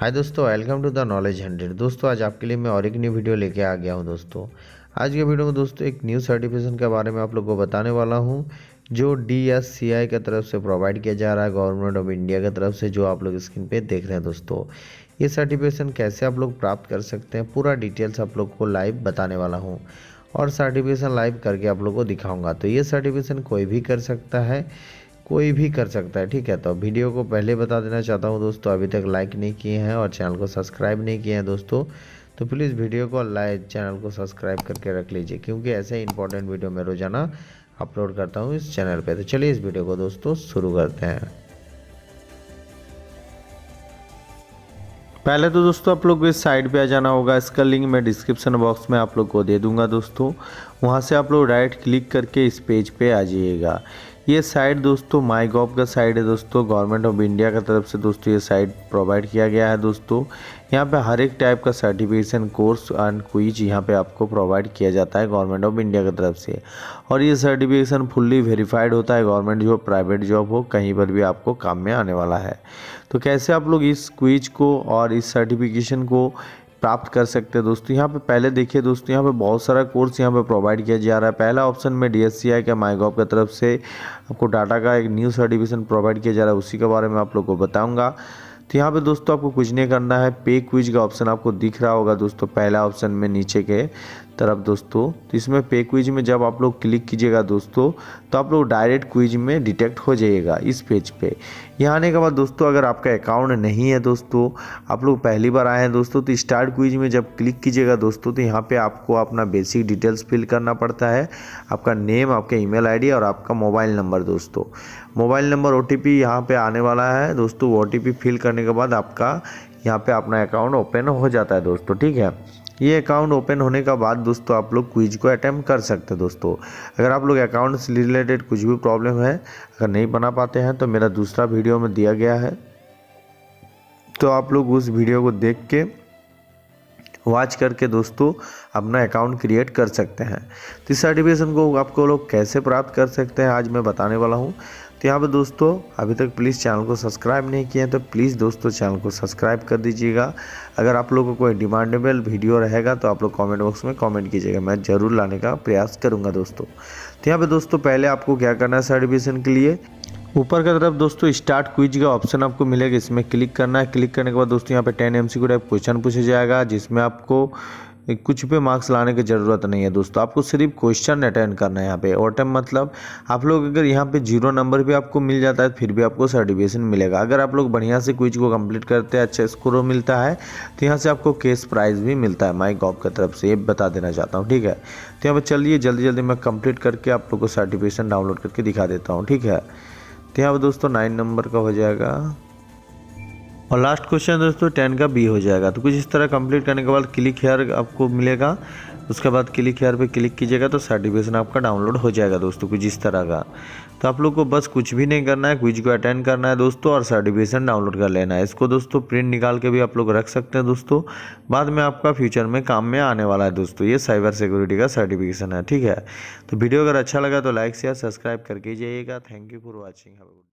हाय दोस्तों welcome to the knowledge hundred दोस्तों आज आपके लिए मैं और एक न्यू वीडियो लेके आ गया हूँ दोस्तों आज के वीडियो में दोस्तों एक न्यू सर्टिफिकेशन के बारे में आप लोग को बताने वाला हूँ जो डी एस सी आई की तरफ से प्रोवाइड किया जा रहा है गवर्नमेंट ऑफ इंडिया की तरफ से जो आप लोग स्क्रीन पे देख रहे हैं दोस्तों ये सर्टिफिकेशन कैसे आप लोग प्राप्त कर सकते हैं पूरा डिटेल्स आप लोग को लाइव बताने वाला हूँ और सर्टिफिकेशन लाइव करके आप लोग को दिखाऊंगा तो ये सर्टिफिकेशन कोई भी कर सकता है कोई भी कर सकता है ठीक है तो वीडियो को पहले बता देना चाहता हूँ दोस्तों अभी तक लाइक नहीं किए हैं और चैनल को सब्सक्राइब नहीं किए हैं दोस्तों तो प्लीज़ वीडियो को लाइक चैनल को सब्सक्राइब करके रख लीजिए क्योंकि ऐसे इंपॉर्टेंट वीडियो मैं रोज़ाना अपलोड करता हूँ इस चैनल पर तो चलिए इस वीडियो को दोस्तों शुरू करते हैं पहले तो दोस्तों आप लोग को इस साइट पे आ जाना होगा इसका लिंक मैं डिस्क्रिप्शन बॉक्स में आप लोग को दे दूंगा दोस्तों वहाँ से आप लोग राइट क्लिक करके इस पेज पे आ जाइएगा ये साइट दोस्तों माई गॉव का साइट है दोस्तों गवर्नमेंट ऑफ इंडिया की तरफ से दोस्तों ये साइट प्रोवाइड किया गया है दोस्तों यहाँ पे हर एक टाइप का सर्टिफिकेशन कोर्स एंड क्विज यहाँ पे आपको प्रोवाइड किया जाता है गवर्नमेंट ऑफ इंडिया की तरफ से और ये सर्टिफिकेशन फुल्ली वेरीफाइड होता है गवर्नमेंट जॉब प्राइवेट जॉब हो कहीं पर भी आपको काम में आने वाला है तो कैसे आप लोग इस क्विज को और इस सर्टिफिकेशन को प्राप्त कर सकते हैं दोस्तों यहाँ पे पहले देखिए दोस्तों यहाँ पे बहुत सारा कोर्स यहाँ पे प्रोवाइड किया जा रहा है पहला ऑप्शन में डी एस माई गॉव की तरफ से आपको डाटा का एक न्यू सर्टिफिकेशन प्रोवाइड किया जा रहा है उसी के बारे में आप लोग को बताऊँगा तो यहाँ पे दोस्तों आपको कुछ नहीं करना है पे क्विज का ऑप्शन आपको दिख रहा होगा दोस्तों पहला ऑप्शन में नीचे के तरफ दोस्तों तो इसमें पे क्विज में जब आप लोग क्लिक कीजिएगा दोस्तों तो आप लोग डायरेक्ट क्विज में डिटेक्ट हो जाइएगा इस पेज पे यहाँ आने के बाद दोस्तों अगर आपका अकाउंट नहीं है दोस्तों आप लोग पहली बार आए हैं दोस्तों तो स्टार्ट क्विज में जब क्लिक कीजिएगा दोस्तों तो यहाँ पर आपको अपना बेसिक डिटेल्स फिल करना पड़ता है आपका नेम आपका ईमेल आईडी और आपका मोबाइल नंबर दोस्तों mobile number O T P यहाँ पर आने वाला है दोस्तों ओ टी पी फिल करने के बाद आपका यहाँ पे अपना अकाउंट ओपन हो जाता है दोस्तों ठीक है ये अकाउंट ओपन होने के बाद दोस्तों आप लोग क्विज को अटैम्प्ट कर सकते हैं दोस्तों अगर आप लोग अकाउंट से रिलेटेड कुछ भी प्रॉब्लम है अगर नहीं बना पाते हैं तो मेरा दूसरा वीडियो में दिया गया है तो आप लोग उस वीडियो को देख के वॉच करके दोस्तों अपना अकाउंट क्रिएट कर सकते हैं तो इस सर्टिफिकेशन को आपको लोग कैसे प्राप्त कर सकते हैं आज मैं बताने वाला हूँ तो यहाँ पर दोस्तों अभी तक प्लीज़ चैनल को सब्सक्राइब नहीं किया है तो प्लीज़ दोस्तों चैनल को सब्सक्राइब कर दीजिएगा अगर आप लोगों को कोई डिमांडेबल वीडियो रहेगा तो आप लोग कमेंट बॉक्स में कमेंट कीजिएगा मैं ज़रूर लाने का प्रयास करूँगा दोस्तों तो यहाँ पर दोस्तों पहले आपको क्या करना है सर एडमिशन के लिए ऊपर की तरफ दोस्तों स्टार्ट क्विज का ऑप्शन आपको मिलेगा इसमें क्लिक करना है क्लिक करने के बाद दोस्तों यहाँ पे ten M C type question पूछा जाएगा जिसमें आपको कुछ पे मार्क्स लाने की ज़रूरत नहीं है दोस्तों आपको सिर्फ क्वेश्चन अटेंड करना है यहाँ पे और टाइम मतलब आप लोग अगर यहाँ पे जीरो नंबर भी आपको मिल जाता है फिर भी आपको सर्टिफिकेशन मिलेगा अगर आप लोग बढ़िया से क्विज को कंप्लीट करते हैं अच्छा स्कोर मिलता है तो यहाँ से आपको केस प्राइज़ भी मिलता है माई गॉप की तरफ से ये बता देना चाहता हूँ ठीक है तो यहाँ पर चलिए जल्दी जल्दी मैं कम्प्लीट करके आप लोग को सर्टिफिकेशन डाउनलोड करके दिखा देता हूँ ठीक है तो यहाँ पर दोस्तों नाइन नंबर का हो जाएगा और लास्ट क्वेश्चन दोस्तों टेन का बी हो जाएगा तो कुछ इस तरह कंप्लीट करने के बाद क्लिक हेयर आपको मिलेगा उसके बाद क्लिक हेयर पे क्लिक कीजिएगा तो सर्टिफिकेशन आपका डाउनलोड हो जाएगा दोस्तों कुछ इस तरह का तो आप लोग को बस कुछ भी नहीं करना है क्विज को अटेंड करना है दोस्तों और सर्टिफिकेशन डाउनलोड कर लेना है इसको दोस्तों प्रिंट निकाल के भी आप लोग रख सकते हैं दोस्तों बाद में आपका फ्यूचर में काम में आने वाला है दोस्तों ये साइबर सिक्योरिटी का सर्टिफिकेशन है ठीक है तो वीडियो अगर अच्छा लगा तो लाइक शेयर सब्सक्राइब करके जाइएगा थैंक यू फॉर वॉचिंग